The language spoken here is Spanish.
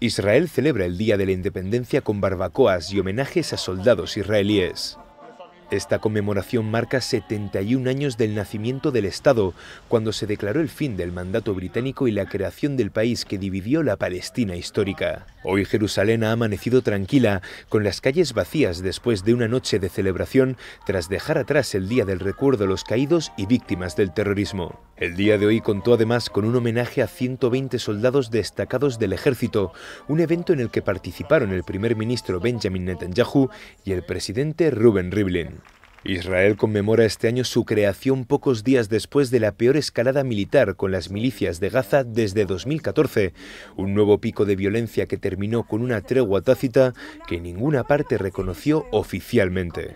Israel celebra el Día de la Independencia con barbacoas y homenajes a soldados israelíes. Esta conmemoración marca 71 años del nacimiento del Estado, cuando se declaró el fin del mandato británico y la creación del país que dividió la Palestina histórica. Hoy Jerusalén ha amanecido tranquila, con las calles vacías después de una noche de celebración, tras dejar atrás el Día del Recuerdo a los Caídos y Víctimas del Terrorismo. El día de hoy contó además con un homenaje a 120 soldados destacados del ejército, un evento en el que participaron el primer ministro Benjamin Netanyahu y el presidente Ruben Rivlin. Israel conmemora este año su creación pocos días después de la peor escalada militar con las milicias de Gaza desde 2014, un nuevo pico de violencia que terminó con una tregua tácita que ninguna parte reconoció oficialmente.